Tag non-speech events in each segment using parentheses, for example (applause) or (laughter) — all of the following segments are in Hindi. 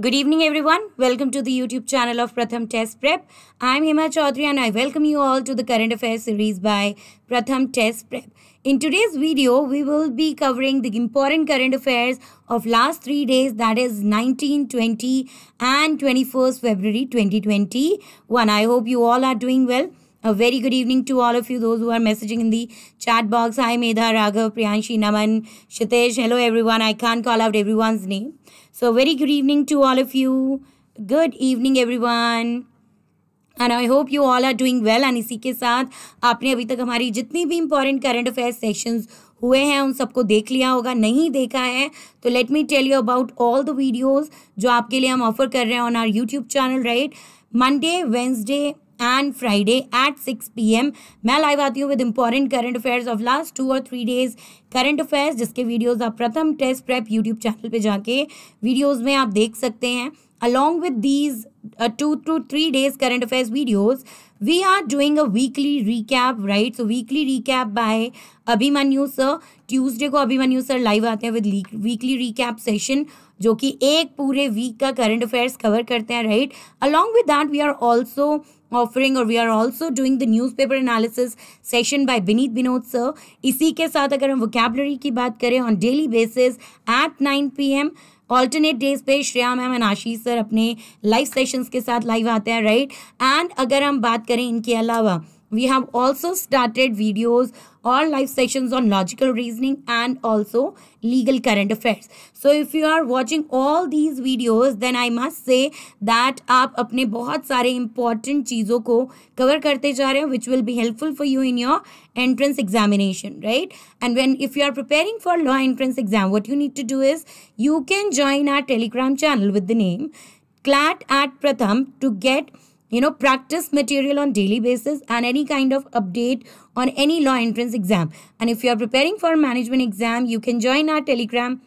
Good evening everyone. Welcome to the YouTube channel of Pratham Test Prep. I'm Hima Chaudhary and I welcome you all to the current affairs series by Pratham Test Prep. In today's video, we will be covering the important current affairs of last three days that is 19, 20 and 21st February 2021. I hope you all are doing well. A very good evening to all of you, those who are messaging in the chat box. Hi, Medha, Raghav, Priyanshi, Naman, Shitesh. Hello, everyone. I can't call out everyone's name. So, very good evening to all of you. Good evening, everyone. And I hope you all are doing well. And इसी के साथ आपने अभी तक हमारी जितनी भी important current affairs सेक्शंस हुए हैं उन सबको देख लिया होगा नहीं देखा है तो let me tell you about all the videos जो आपके लिए हम ऑफर कर रहे हैं on our YouTube channel right Monday Wednesday and Friday at six P M मैं लाइव आती हूँ with important current affair of last two और थ्री डेज करंट अफेयर जिसके वीडियोज आप Pratham test prep YouTube channel पर जाके वीडियोज में आप देख सकते हैं along with these two two three days current affair videos we are doing a weekly recap right so weekly recap by Abhimanyu sir Tuesday को अभिमन्यू सर लाइव आते हैं विद वीकली रिकैप सेशन जो कि एक पूरे वीक का करंट अफेयर्स कवर करते हैं right along with that we are also offering और we are also doing the newspaper analysis session by Vineet Vinod sir इसी के साथ अगर हम वोकेबलरी की बात करें on daily basis at nine P M alternate days पे Shreya ma'am and Ashish sir अपने लाइव सेशंस के साथ लाइव आते हैं राइट एंड अगर हम बात करें इनके अलावा we have also started videos all live sessions on logical reasoning and also legal current affairs. So if you are watching all these videos then I must say that आप अपने बहुत सारे important चीज़ों को cover करते जा रहे हो which will be helpful for you in your entrance examination right and when if you are preparing for law entrance exam what you need to do is you can join our telegram channel with the name CLAT at Pratham to get you know practice material on daily basis and any kind of update on any law entrance exam and if you are preparing for management exam you can join our telegram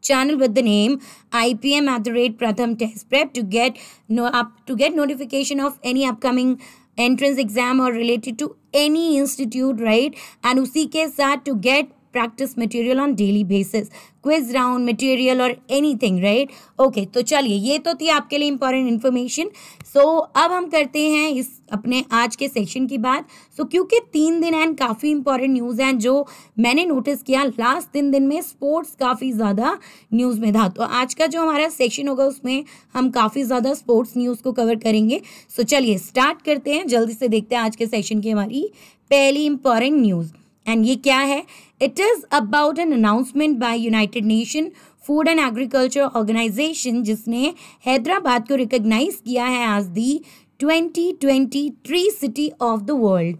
channel with the name ipm at the rate pratham test prep to get no up to get notification of any upcoming entrance exam or related to any institute right and usi ke sath to get material on daily basis quiz round material और एनी थिंग राइट ओके तो चलिए ये तो थी आपके लिए इंपॉर्टेंट इन्फॉर्मेशन सो अब हम करते हैं इस अपने आज के सेशन की बात सो so, क्योंकि तीन दिन एंड काफ़ी इंपॉर्टेंट न्यूज़ हैं जो मैंने नोटिस किया लास्ट तीन दिन में स्पोर्ट्स काफ़ी ज़्यादा न्यूज़ में था तो आज का जो हमारा सेशन होगा उसमें हम काफ़ी ज़्यादा स्पोर्ट्स न्यूज़ को कवर करेंगे सो so, चलिए स्टार्ट करते हैं जल्दी से देखते हैं आज के सेशन की हमारी पहली इंपॉर्टेंट न्यूज़ एंड ये क्या है it is about an announcement by United Nation food and agriculture organization जिसने हैदराबाद को रिकग्नाइज किया है as the twenty twenty three city of the world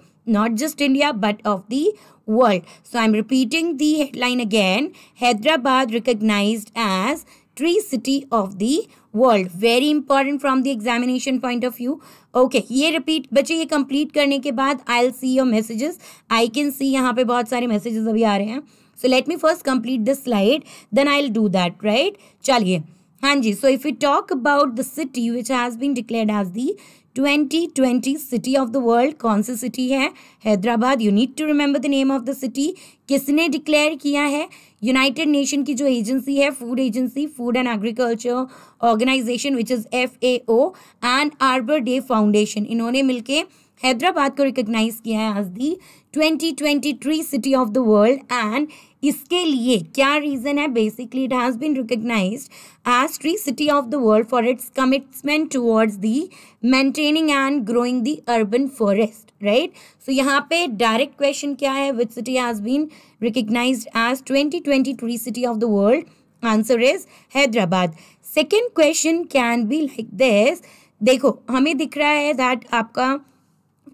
just India but of the world so I am repeating the headline again Hyderabad recognized as tree city of the world very important from the examination point of view okay ये रिपीट बच्चे ये कंप्लीट करने के बाद I L see your messages I can see यहाँ पे बहुत सारे मैसेजेस अभी आ रहे हैं so let me first complete this slide then I will do that right चलिए हाँ जी so if you talk about the city which has been declare as the twenty twenty city of the world कौन सी सिटी है Hyderabad you need to remember the name of the city किसने डिक्लेयर किया है यूनाइटेड नेशन की जो एजेंसी है food agency food and agriculture organization which is F A O and Arbor Day foundation इन्होंने मिलकर हैदराबाद को रिकग्नाइज किया है as the twenty twenty three city of the world and इसके लिए क्या रीज़न है basically it has been recognize as tree city of the world for its commitment towards the maintaining and growing the urban forest right so यहाँ पे डायरेक्ट क्वेश्चन क्या है which city has been recognize as twenty twenty three city of the world answer is Hyderabad second question can be like this देखो हमें दिख रहा है दैट आपका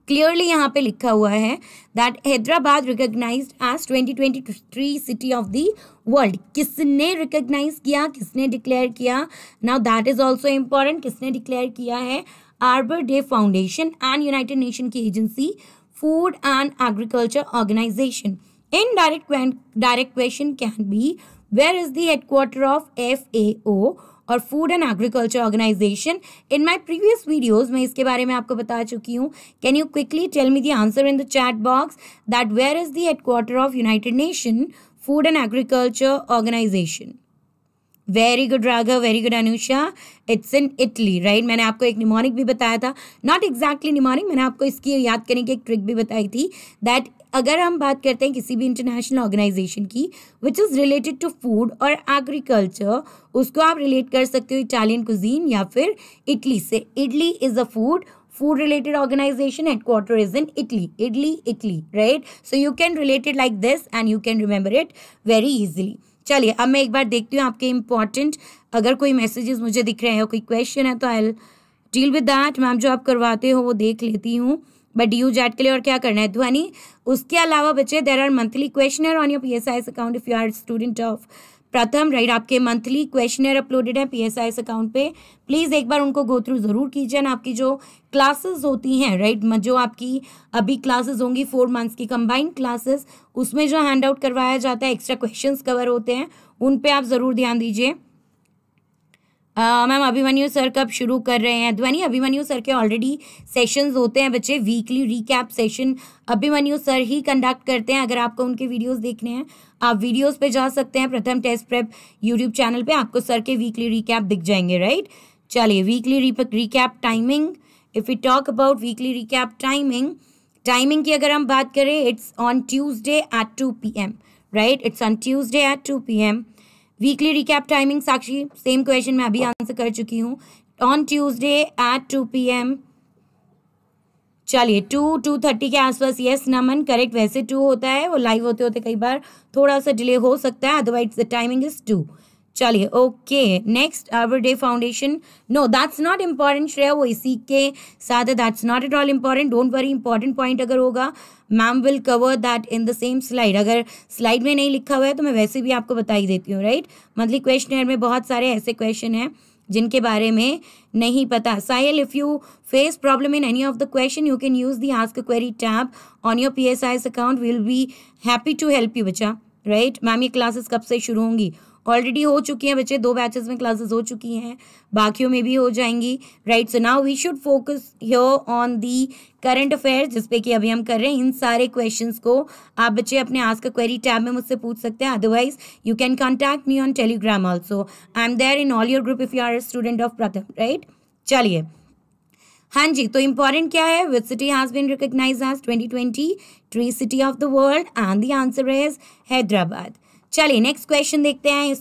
क्लियरली यहाँ पे लिखा हुआ है that Hyderabad recognize as twenty twenty three city of the world किसने रिकोगनाइज किया किसने डिक्लेयर किया now that is also important किसने डिक्लेयर किया है Arbor Day foundation and United Nation की agency food and agriculture organization in direct direct question can be where is of F A O और food and agriculture organization in my previous videos मैं इसके बारे में आपको बता चुकी हूँ can you quickly tell me the answer in the chat box that where is the of United Nation food and agriculture organization very good Raghav very good Anusha it's in Italy right मैंने आपको एक निमोनिक भी बताया था नॉट एग्जैक्टली निमोनिक मैंने आपको इसकी याद करने की एक ट्रिक भी बताई थी दैट अगर हम बात करते हैं किसी भी इंटरनेशनल ऑर्गेनाइजेशन की which is related to food और एग्रीकल्चर उसको आप रिलेट कर सकते हो इटालियन कुजीन या फिर इटली से idli is a food food related organization headquarter quarter is in Italy Italy Italy right so you can related like this and you can remember it very easily चलिए अब मैं एक बार देखती हूँ आपके इंपॉर्टेंट अगर कोई मैसेजेस मुझे दिख रहे हैं कोई क्वेश्चन है तो I deal with that ma'am जो आप करवाते हो वो देख लेती हूँ बट डी यू जैट के लिए और क्या करना है ध्वनि उसके अलावा बच्चे there are monthly question on your P S I S account if you are student of Pratham right आपके मंथली क्वेश्चनर अपलोडेड है पी एस अकाउंट पे प्लीज़ एक बार उनको गो थ्रू ज़रूर कीजिए ना आपकी जो क्लासेस होती हैं राइट जो आपकी अभी क्लासेस होंगी फोर मंथ्स की कंबाइंड क्लासेस उसमें जो हैंड आउट करवाया जाता है एक्स्ट्रा क्वेश्चंस कवर होते हैं उन पे आप ज़रूर ध्यान दीजिए मैम अभिमन्यु सर कब शुरू कर रहे हैं ध्वनि अभिमन्यु सर के ऑलरेडी सेशंस होते हैं बच्चे weekly recap session Abhimanyu sir ही कंडक्ट करते हैं अगर आपको उनके वीडियोस देखने हैं आप वीडियोस पे जा सकते हैं प्रथम टेस्ट प्रेप यूट्यूब चैनल पे आपको सर के वीकली रिकैप दिख जाएंगे राइट चलिए weekly recap timing if you talk about weekly recap timing timing की अगर हम बात करें it's on Tuesday at two P M right it's on Tuesday at two P M weekly recap timing Sakshi same question मैं अभी आंसर कर चुकी हूँ on Tuesday at two P M चलिए टू टू थर्टी के आसपास यस नमन करेक्ट वैसे टू होता है वो लाइव होते होते कई बार थोड़ा सा डिले हो सकता है otherwise the timing is two चलिए okay next our day foundation no that's not important Shreya वो इसी के साथ that's not at all important don't worry important point अगर होगा ma'am will cover that in the same slide अगर स्लाइड में नहीं लिखा हुआ है तो मैं वैसे भी आपको बता ही देती हूँ राइट मंथली क्वेश्चन में बहुत सारे ऐसे क्वेश्चन हैं जिनके बारे में नहीं पता Sahil if you face problem in any of the question you can use the ask query tab on your P S I account will be happy to help you बच्चा राइट मैम ये क्लासेस कब से शुरू होंगी ऑलरेडी हो चुकी हैं बच्चे दो बैचेस में क्लासेस हो चुकी हैं बाकियों में भी हो जाएंगी right so now we should focus here on the current affair जिसपे कि अभी हम कर रहे हैं इन सारे क्वेश्चंस को आप बच्चे अपने आस्क क्वेरी टैब में मुझसे पूछ सकते हैं otherwise you can contact me on Telegram also I am there in all your group if you are student of Pratham right चलिए हाँ जी तो इम्पॉर्टेंट क्या है which city has been recognize as twenty twenty tree city of the world and the answer is Hyderabad चलिए नेक्स्ट क्वेश्चन देखते हैं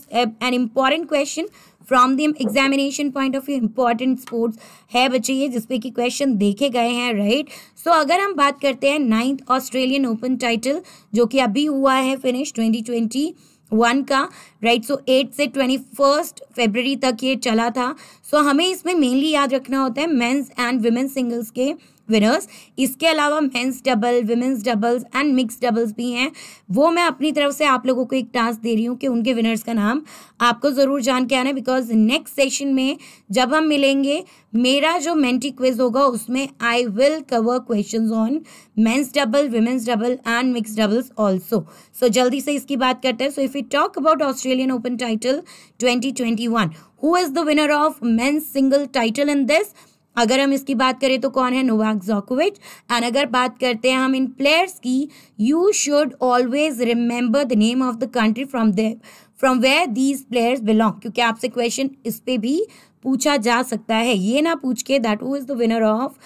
an important question from the examination point of view important sports है बच्चे ये जिसपे कि क्वेश्चन देखे गए हैं राइट सो so, अगर हम बात करते हैं नाइन्थ ऑस्ट्रेलियन ओपन टाइटल जो कि अभी हुआ है फिनिश ट्वेंटी ट्वेंटी वन का राइट सो एट से ट्वेंटी फर्स्ट फेबररी तक ये चला था सो so, हमें इसमें मेनली याद रखना होता है मेंस एंड वुमेन्स सिंगल्स के विनर्स इसके अलावा men's double women's doubles and mix doubles भी हैं वो मैं अपनी तरफ से आप लोगों को एक टास्क दे रही हूँ कि उनके विनर्स का नाम आपको ज़रूर जान के आना बिकॉज नेक्स्ट सेशन में जब हम मिलेंगे मेरा जो मेंटी क्विज होगा उसमें I will cover question on men's double women's double and mix doubles also so जल्दी से इसकी बात करते हैं so if you talk about Australian Open title 2021 who is the winner of men's single title in this अगर हम इसकी बात करें तो कौन है नोवाक जोकोविच एंड अगर बात करते हैं हम इन प्लेयर्स की you should always remember the name of the country from they from where these players belong क्योंकि आपसे क्वेश्चन इस पर भी पूछा जा सकता है ये ना पूछ के that who is the winner of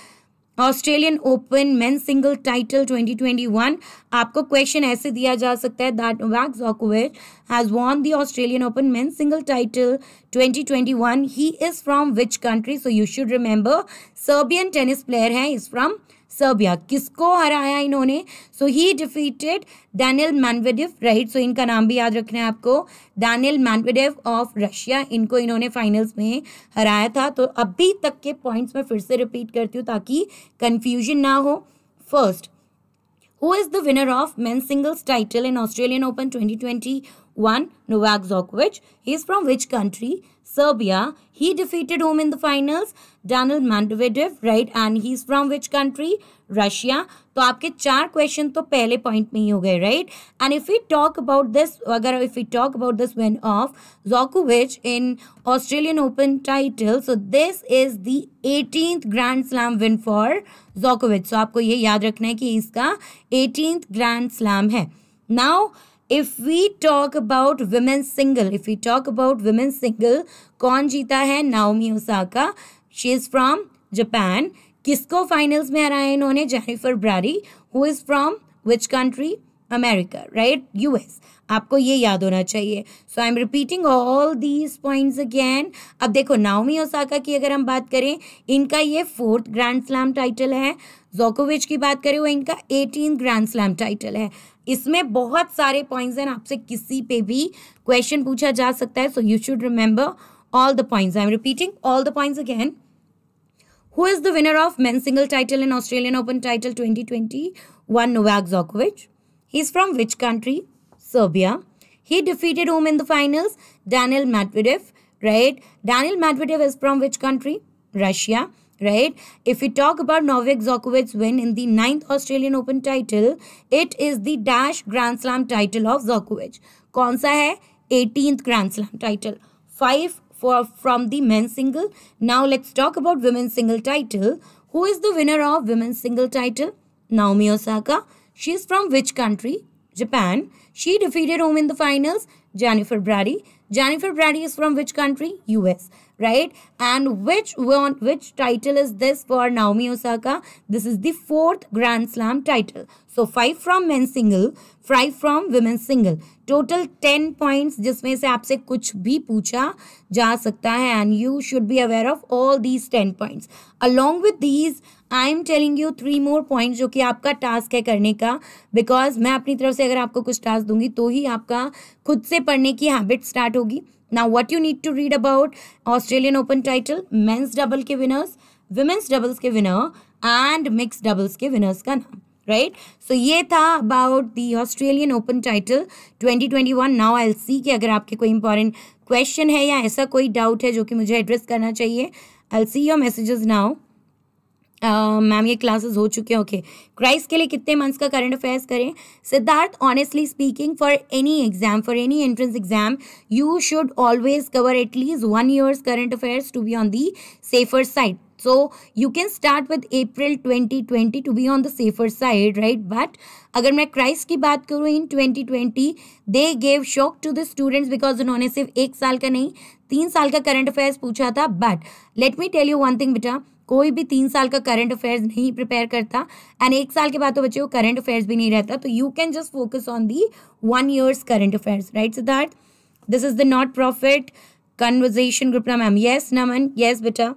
Australian Open men single title 2021 आपको क्वेश्चन ऐसे दिया जा सकता है दैट नोवैक जोकोविच has won the Australian Open men single title 2021 he is from which country so you should remember Serbian tennis player है इज़ फ्रॉम सर्बिया किसको हराया इन्होंने so he defeated Daniel Medvedev right so इनका नाम भी याद रखना है आपको डैनियल मैनवेडिव ऑफ रशिया इनको इन्होंने फाइनल्स में हराया था तो अभी तक के पॉइंट्स मैं फिर से रिपीट करती हूँ ताकि कन्फ्यूजन ना हो first who is the winner of man singles title in Australian Open twenty 2021? Novak Djokovic. He is from which country? Serbia. He defeated whom in the finals? Daniel Medvedev right and he is from which country Russia तो आपके चार क्वेश्चन तो पहले पॉइंट में ही हो गए right and if you talk about this अगर if you talk about this win of जॉकोविच in Australian Open title so this is the eighteen grand slam win for जॉकोविच सो आपको ये याद रखना है कि इसका एटीन ग्रैंड स्लैम है now if we talk about women single if we talk about women single कौन जीता है Naomi Osaka she is from Japan किसको फाइनल्स में हराया इन्होंने Jennifer Brady who is from which country America right एस आपको ये याद होना चाहिए so I am repeating all these points again अब देखो नाओमी ओसाका की अगर हम बात करें इनका ये फोर्थ ग्रैंड स्लैम टाइटल है जोकोविच की बात करें वो इनका एटीन ग्रैंड स्लैम टाइटल है इसमें बहुत सारे पॉइंट्स हैं आपसे किसी पे भी क्वेश्चन पूछा जा सकता है so you should remember all the points I am repeating all the points again Who is the winner of men's single title in Australian Open title 2021? Novak Djokovic. He's from which country? Serbia. He defeated whom in the finals? Daniel Medvedev, right? Daniel Medvedev is from which country? Russia, right? If we talk about Novak Djokovic's win in the ninth Australian Open title, it is the dash Grand Slam title of Djokovic. कौन है 18th Grand Slam title. Five for from the men's single. Now let's talk about women's single title. Who is the winner of women's single title? Naomi Osaka. She is from which country? Japan. She defeated whom in the finals? Jennifer Brady. Jennifer Brady is from which country? US. right? And which one, which title is this for Naomi Osaka? This is the fourth Grand Slam title. So five from men single, five from women single total 10 points jisme se aap se kuch bhi pucha ja sakta hai and you should be aware of all these 10 points along with these I am telling you three more point जो कि आपका टास्क है करने का बिकॉज मैं अपनी तरफ से अगर आपको कुछ टास्क दूंगी तो ही आपका खुद से पढ़ने की हैबिट स्टार्ट होगी now what you need to read about Australian Open title men's double के विनर्स women's डबल्स के विनर एंड मिक्स डबल्स के विनर्स का नाम राइट right? सो so, ये था about the Australian Open title 2021 now I see कि अगर आपके कोई इंपॉर्टेंट क्वेश्चन है या ऐसा कोई डाउट है जो कि मुझे एड्रेस करना चाहिए I see your messages now ma'am ये क्लासेस हो चुके हैं ओके क्राइस के लिए कितने मंथ्स का करंट अफेयर्स करें Siddharth honestly speaking for any exam for any entrance exam you should always cover at least one years current affairs to be on the safer side so you can start with April 2020 to be on the safer side right but अगर मैं क्राइस की बात करूँ in 2020 they gave shock to the students because उन्होंने सिर्फ एक साल का नहीं तीन साल का करंट अफेयर्स पूछा था but let me tell you one thing बेटा कोई भी तीन साल का करंट अफेयर्स नहीं प्रिपेयर करता एंड एक साल के बाद तो बच्चे को करंट अफेयर्स भी नहीं रहता तो you can just focus on the one years current affairs right Siddharth this is the not profit conversation group ना मैम येस नमन येस बेटा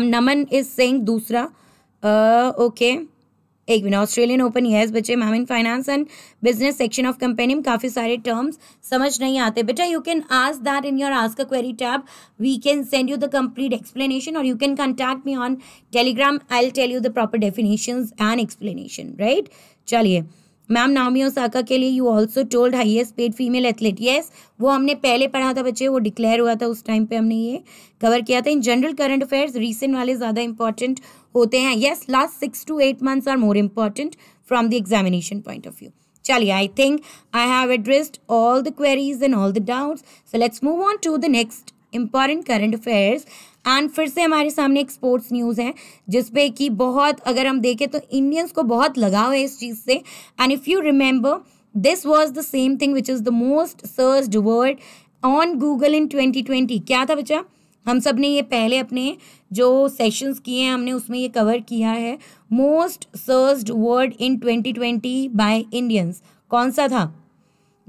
नमन इज सेंग दूसरा ओके uh, okay. एक बिना ऑस्ट्रेलियन ओपन यस बच्चे ma'am in finance and business section of company में काफ़ी सारे टर्म्स समझ नहीं आते बेटा you can ask that in your ask का query tab we can send you the complete explanation और you can contact me on Telegram I'll tell you the proper definition and explanation right चलिए मैम नामी साका के लिए you also told highest paid female athlete yes वो हमने पहले पढ़ा था बच्चे वो डिक्लेयर हुआ था उस टाइम पे हमने ये कवर किया था in general current affairs recent वाले ज़्यादा इंपॉर्टेंट होते हैं yes last six to eight months are more important from the examination point of view चलिए I think I have addressed all the queries and all the doubts so let's move on to the next important current affairs and फिर से हमारे सामने एक स्पोर्ट्स न्यूज़ है जिसपे कि बहुत अगर हम देखें तो इंडियंस को बहुत लगाव है इस चीज़ से and if you remember this was the same thing which is the most search word on Google in twenty twenty क्या था बच्चा हम सब ने ये पहले अपने जो सेशंस किए हैं हमने उसमें ये कवर किया है most searched word in 2020 by Indians कौन सा था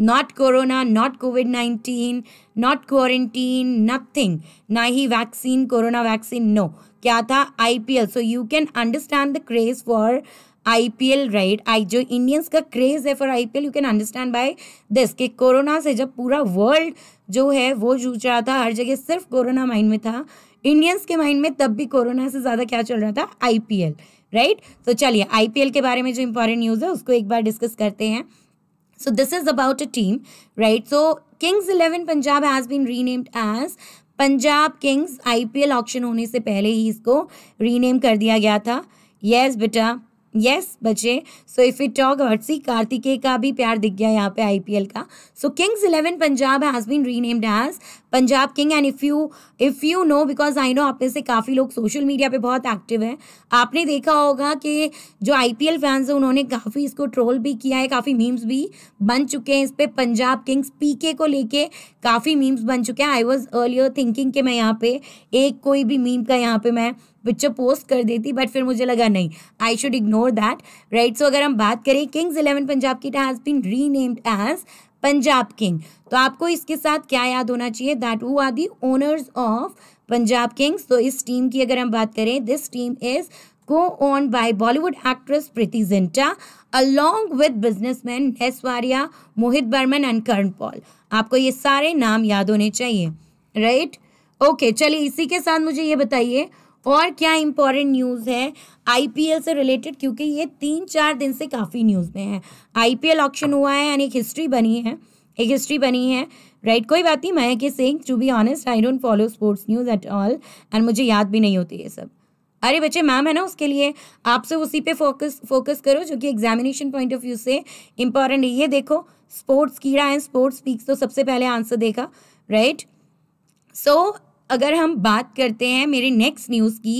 not corona not covid nineteen not quarantine nothing ना ही वैक्सीन कोरोना वैक्सीन नो क्या था IPL so you can understand the craze for IPL right I जो इंडियंस का क्रेज है for IPL you can understand by this कि कोरोना से जब पूरा वर्ल्ड जो है वो जूझ रहा था हर जगह सिर्फ कोरोना माइंड में था इंडियंस के माइंड में तब भी कोरोना से ज़्यादा क्या चल रहा था एल राइट तो चलिए एल के बारे में जो इंपॉर्टेंट न्यूज़ है उसको एक बार डिस्कस करते हैं so this is about a team right so Kings Eleven Punjab has been renamed as Punjab Kings IPL auction होने से पहले ही इसको रीनेम कर दिया गया था येस yes, बेटा यस बचे so if you talk see Kartikeya का भी प्यार दिख गया यहाँ पे आईपीएल का so Kings Eleven Punjab has been renamed as Punjab King and if you if you know because I know आप में से काफ़ी लोग सोशल मीडिया पे बहुत एक्टिव हैं आपने देखा होगा कि जो आई पी एल फैंस हैं उन्होंने काफ़ी इसको ट्रोल भी किया है काफ़ी मीम्स भी बन चुके हैं इस पर पंजाब किंग्स पी के को लेके काफ़ी मीम्स बन चुके हैं आई वॉज अर्लियर थिंकिंग कि मैं यहाँ पे एक कोई भी मीम का यहाँ पे मैं पिक्चर पोस्ट कर देती बट फिर मुझे लगा नहीं I should ignore that right so अगर हम बात करें किंग्स इलेवन पंजाब की it has been renamed as Punjab King तो आपको इसके साथ क्या याद होना चाहिए दैट वो are the owners of Punjab kings तो इस टीम की अगर हम बात करें this team is co owned by Bollywood actress Preity Zinta along with businessman हैसवारिया मोहित बर्मन एंड कर्ण पॉल आपको ये सारे नाम याद होने चाहिए राइट right? ओके okay, चलिए इसी के साथ मुझे ये बताइए और क्या इंपॉर्टेंट न्यूज़ है आईपीएल से रिलेटेड क्योंकि ये तीन चार दिन से काफ़ी न्यूज़ में है आईपीएल ऑक्शन हुआ है यानी एक हिस्ट्री बनी है एक हिस्ट्री बनी है राइट right, कोई बात नहीं मैं के Singh to be honest I don't follow sports news at all and मुझे याद भी नहीं होती ये सब अरे बच्चे मैम है ना उसके लिए आपसे उसी पे फोकस फोकस करो जो कि एग्जामिनेशन पॉइंट ऑफ व्यू से इम्पॉर्टेंट है ये देखो स्पोर्ट्स कीड़ा एंड स्पोर्ट्स पीक्स तो सबसे पहले आंसर देखा राइट right? सो so, अगर हम बात करते हैं मेरे नेक्स्ट न्यूज़ की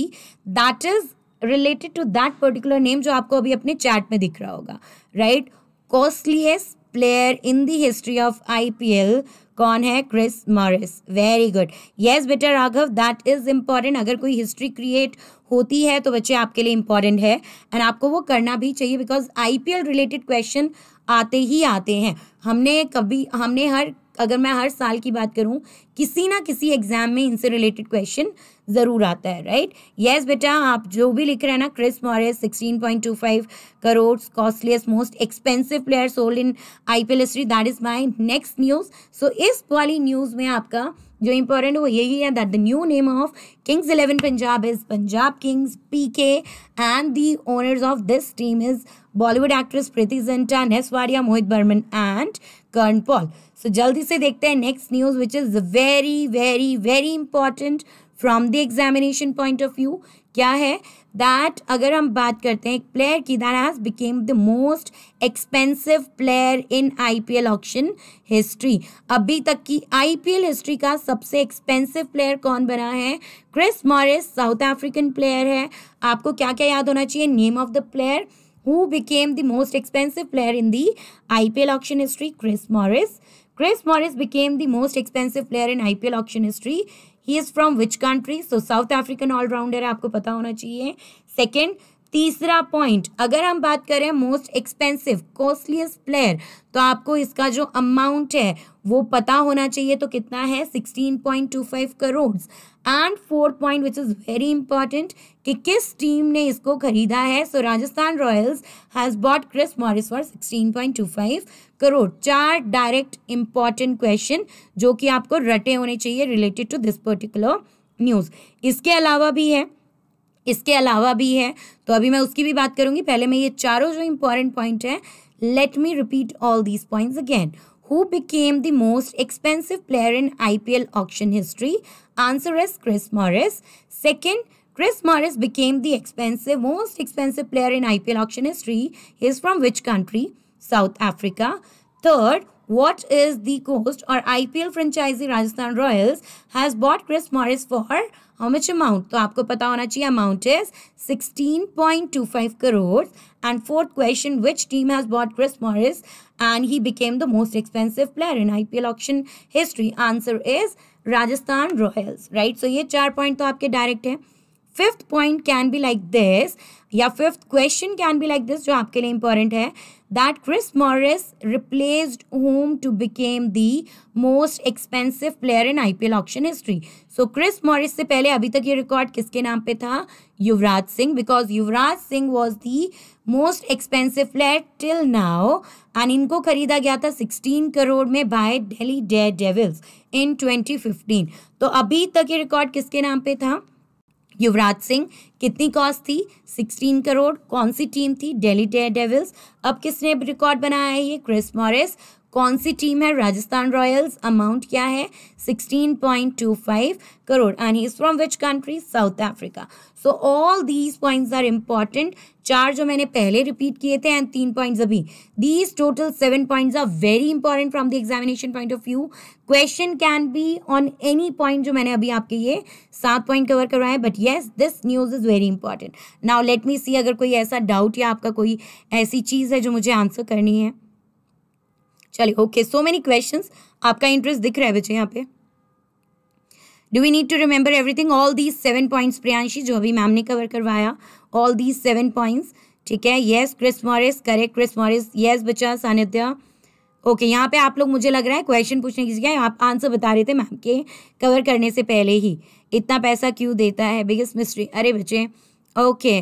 that is related to that particular name जो आपको अभी अपने चैट में दिख रहा होगा right costliest player in the history of L कौन है Chris Morris very good yes better Raghav that is important अगर कोई हिस्ट्री क्रिएट होती है तो बच्चे आपके लिए इम्पॉर्टेंट है एंड आपको वो करना भी चाहिए because I P L related question आते ही आते हैं हमने कभी हमने हर अगर मैं हर साल की बात करूं किसी ना किसी एग्जाम में इनसे रिलेटेड क्वेश्चन ज़रूर आता है राइट यस बेटा आप जो भी लिख रहे हैं ना Chris Morris five crore costliest most expensive player sold in I P L history that is my next news so इस वाली न्यूज़ में आपका जो इंपॉर्टेंट वो यही है that the new name of Kings Eleven Punjab is Punjab Kings P के and the owners of this team is Bollywood actress Preity Zinta नेसवाड़िया Mohit Burman and Karan Paul सो जल्दी से देखते हैं next news which is very very very important from the examination point of view क्या है दैट अगर हम बात करते हैं एक प्लेयर की that has become the most expensive player in IPL auction history अभी तक की आईपीएल हिस्ट्री का सबसे एक्सपेंसिव प्लेयर कौन बना है Chris Morris South African player है आपको क्या क्या याद होना चाहिए name of the player expensive player in the I P L auction history Chris Morris Chris Morris became the most expensive player in I P L auction history he is from which country so South African all-rounder आपको पता होना चाहिए सेकेंड तीसरा पॉइंट अगर हम बात करें मोस्ट एक्सपेंसिव कॉस्टलीस्ट प्लेयर तो आपको इसका जो अमाउंट है वो पता होना चाहिए तो कितना है sixteen point two five crore and fourth point which is very important कि किस टीम ने इसको खरीदा है so Rajasthan Royals has bought Chris Morris for sixteen point two five crore चार डायरेक्ट इंपॉर्टेंट क्वेश्चन जो कि आपको रटे होने चाहिए related to this particular news इसके अलावा भी है इसके अलावा भी है तो अभी मैं उसकी भी बात करूंगी पहले मैं ये चारों जो इंपॉर्टेंट पॉइंट है let me repeat all these points again who became the most expensive player in ipl auction history answer is chris morris second Chris Morris became the expensive, most expensive player in IPL auction history. He is from which country? South Africa. Third, what is the cost or IPL franchisee Rajasthan Royals has bought Chris Morris for how much amount? So, आपको पता होना चाहिए amount is 16.25 crores. And fourth question, which team has bought Chris Morris and he became the most expensive player in IPL auction history? Answer is Rajasthan Royals, right? So ये चार point तो आपके direct हैं. Fifth point can be like this या fifth question can be like this जो आपके लिए इंपॉर्टेंट है that Chris Morris replaced whom to became the most expensive player in I P L auction history so Chris Morris से पहले अभी तक ये रिकॉर्ड किसके नाम पे था Yuvraj Singh because Yuvraj Singh was the most expensive player till now and इनको खरीदा गया था सिक्सटीन करोड़ में by Delhi Daredevils in twenty fifteen तो अभी तक ये रिकॉर्ड किसके नाम पे था युवराज सिंह कितनी कॉस्ट थी 16 करोड़ कौन सी टीम थी डेली टेयर डेविल्स अब किसने रिकॉर्ड बनाया है ये क्रिस मॉरिस कौन सी टीम है राजस्थान रॉयल्स अमाउंट क्या है 16.25 crore and he is from which country South Africa so all these points are important चार जो मैंने पहले रिपीट किए थे एंड तीन पॉइंट्स अभी these total seven points are very important from the examination point of view question can be on any point जो मैंने अभी आपके ये सात पॉइंट कवर करवाए but yes this news is very important now let me see अगर कोई ऐसा डाउट या आपका कोई ऐसी चीज़ है जो मुझे आंसर करनी है चलिए ओके सो मेनी क्वेश्चन आपका इंटरेस्ट दिख रहा है बच्चे यहाँ पे do we need to remember everything all these seven points Priyanshi जो अभी मैम ने कवर करवाया ऑल दीज सेवन पॉइंट्स ठीक है yes Chris Morris correct Chris Morris yes बच्चा सानिध्य ओके यहाँ पे आप लोग मुझे लग रहा है क्वेश्चन पूछने की जगह आप आंसर बता रहे थे मैम के कवर करने से पहले ही इतना पैसा क्यों देता है बिगेस्ट मिस्ट्री अरे बच्चे ओके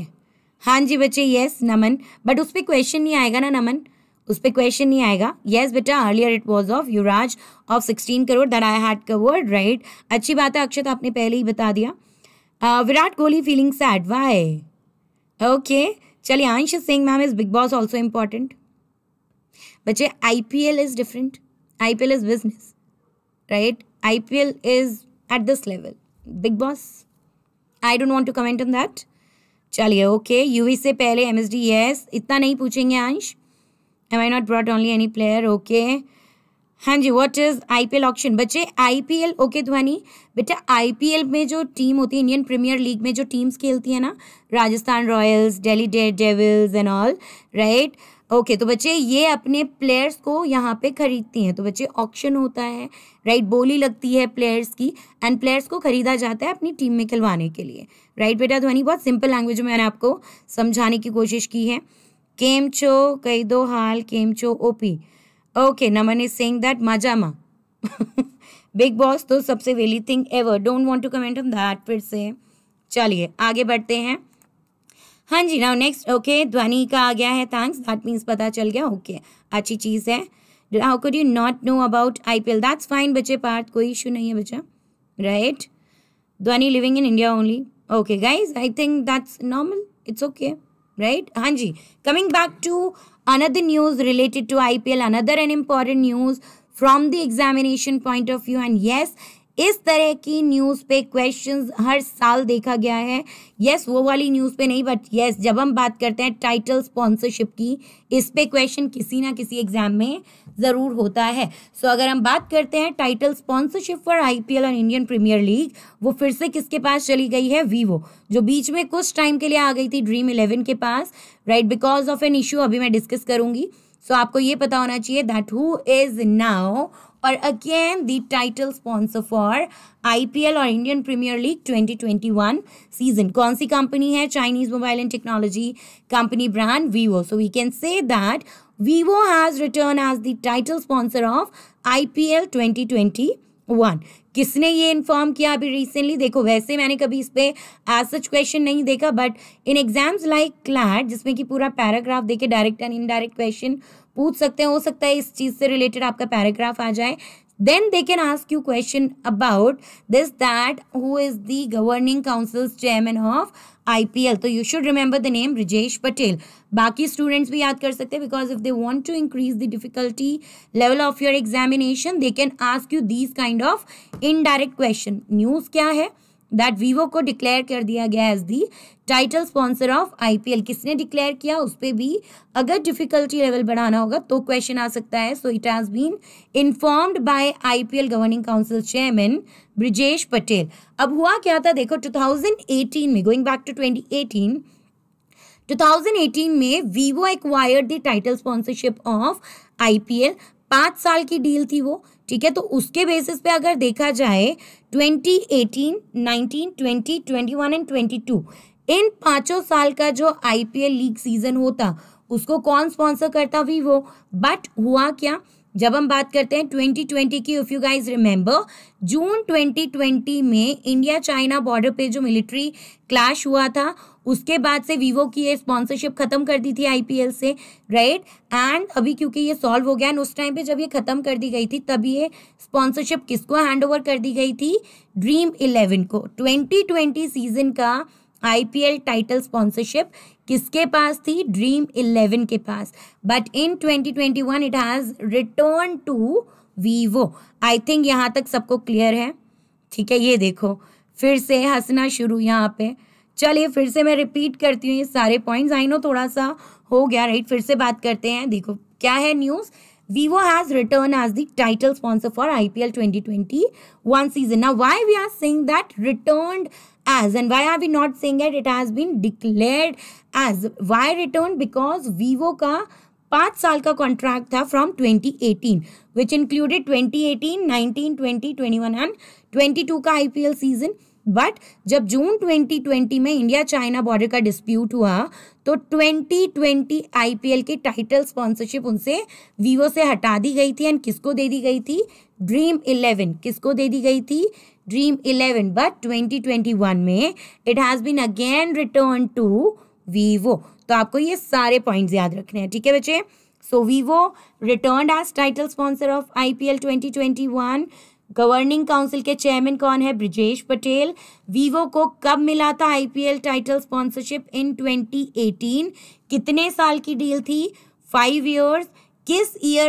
हाँ जी बच्चे येस नमन बट उस पर क्वेश्चन नहीं आएगा ना नमन उस पर क्वेश्चन नहीं आएगा येस बेटा earlier it was of Yuvraj of sixteen crore there I had covered right अच्छी बात है अक्षत आपने पहले ही बता दिया uh, Virat Kohli feeling sad why okay चलिए Aansh Singh ma'am is Bigg Boss also important बच्चे I P L is different I P L is business right I P L is at this level Bigg Boss I don't want to comment on that चलिए ओके यूवी से पहले एम एस डी यस इतना नहीं पूछेंगे Aansh am I not brought only any player okay हाँ जी व्हाट इज आईपीएल ऑक्शन बच्चे आईपीएल ओके ध्वनि बेटा आईपीएल में जो टीम होती है इंडियन प्रीमियर लीग में जो टीम्स खेलती है ना Rajasthan Royals Delhi Devils and all right okay तो बच्चे ये अपने प्लेयर्स को यहाँ पे खरीदती हैं तो बच्चे ऑक्शन होता है राइट बोली लगती है प्लेयर्स की एंड प्लेयर्स को खरीदा जाता है अपनी टीम में खिलवाने के लिए राइट बेटा ध्वनि बहुत सिंपल लैंग्वेज में मैंने आपको समझाने की कोशिश की है केमचो कई दो हाल केमचो ओपी Okay, Naman is दैट मजा Majama. बिग (laughs) बॉस तो सबसे very thing ever don't want to comment on that फिर से चलिए आगे बढ़ते हैं हाँ जी नाउ नेक्स्ट ओके ध्वनि का आ गया है थैंक्स दैट मीन्स पता चल गया ओके okay, अच्छी चीज़ है how could you not know about I P L that's fine बच्चे पार्थ कोई इशू नहीं है बच्चा right Dhwani living in India only okay guys I think that's normal it's okay right हाँ जी coming back to another news related to IPL, another an important news from the examination point of view. And yes, इस तरह की न्यूज़ पे क्वेश्चन हर साल देखा गया है यस वो वाली न्यूज़ पे नहीं बट यस जब हम बात करते हैं टाइटल स्पॉन्सरशिप की इस पे क्वेश्चन किसी ना किसी एग्जाम में ज़रूर होता है सो so, अगर हम बात करते हैं टाइटल स्पॉन्सरशिप फॉर आईपीएल और इंडियन प्रीमियर लीग वो फिर से किसके पास चली गई है वीवो जो बीच में कुछ टाइम के लिए आ गई थी ड्रीम इलेवन के पास right because of an issue अभी मैं डिस्कस करूँगी सो so, आपको ये पता होना चाहिए दैट हु इज़ नाउ और again the title sponsor for I P L और इंडियन प्रीमियर लीग 2021 सीजन कौन सी कंपनी है Chinese mobile and technology company brand Vivo so we can say that Vivo has return as the title sponsor of I P L twenty twenty one किसने ये इन्फॉर्म किया अभी रिसेंटली देखो वैसे मैंने कभी इस पर एज सच क्वेश्चन नहीं देखा but in exams like CLAT जिसमें कि पूरा पैराग्राफ देखे डायरेक्ट एंड इनडायरेक्ट क्वेश्चन पूछ सकते हैं हो सकता है इस चीज से रिलेटेड आपका पैराग्राफ आ जाए then they can ask you question about this that who is the governing council chairman of IPL तो you should remember the name Brijesh Patel बाकी स्टूडेंट्स भी याद कर सकते हैं because if they want to increase the difficulty level of your examination they can ask you these kind of indirect question news क्या है दैट वीवो को डिक्लेयर कर दिया गया as the title sponsor of IPL किसने डिक्लेयर किया उस पर भी अगर डिफिकल्टी लेवल बढ़ाना होगा तो क्वेश्चन आ सकता है so it has been informed by IPL governing council chairman Brijesh Patel अब हुआ क्या था देखो 2018 में गोइंग बैक टू 2018 2018 में Vivo acquired the title sponsorship of IPL पांच साल की डील थी वो ठीक है तो उसके बेसिस पे अगर देखा जाए 2018, 19, 20, 21 एंड 22 इन पांचों साल का जो आईपीएल लीग सीजन होता उसको कौन स्पॉन्सर करता वीवो बट हुआ क्या जब हम बात करते हैं 2020 की if you guys remember June 2020 में इंडिया चाइना बॉर्डर पे जो मिलिट्री क्लैश हुआ था उसके बाद से वीवो की ये स्पॉन्सरशिप खत्म कर दी थी आईपीएल से राइट एंड अभी क्योंकि ये सॉल्व हो गया एंड उस टाइम पे जब ये खत्म कर दी गई थी तब ये स्पॉन्सरशिप किसको ओवर कर दी गई थी ड्रीम इलेवन को ट्वेंटी सीजन का एल टाइटल स्पॉन्सरशिप किसके पास थी ड्रीम इलेवन के पास but in 2021 it has return to Vivo I think यहाँ तक सबको क्लियर है ठीक है ये देखो फिर से हंसना शुरू यहाँ पे चलिए फिर से मैं रिपीट करती हूँ ये सारे पॉइंट्स आई नो थोड़ा सा हो गया राइट फिर से बात करते हैं देखो क्या है news Vivo has returned as the title sponsor for IPL 2021 season. Now, why we are saying that returned as and why are we not saying it it has been declared as why returned because vivo ka 5 साल का कॉन्ट्रैक्ट था फ्रॉम 2018 विच इंक्लूडेड 2018, 19, 20, 21 एंड 22 का आईपीएल सीजन बट जब जून 2020 में इंडिया चाइना बॉर्डर का डिस्प्यूट हुआ तो 2020 आईपीएल के टाइटल स्पॉन्सरशिप उनसे वीवो से हटा दी गई थी एंड किसको दे दी गई थी ड्रीम इलेवन किसको दे दी गई थी Dream Eleven but twenty twenty one में it has been again return to Vivo तो आपको ये सारे पॉइंट्स याद रखने हैं ठीक है बच्चे so Vivo return as title sponsor of I P L twenty twenty one governing council के चेयरमैन कौन है ब्रिजेश पटेल वीवो को कब मिला था आईपीएल टाइटल स्पॉन्सरशिप इन 2018 कितने साल की डील थी फाइव इयर्स किस ईयर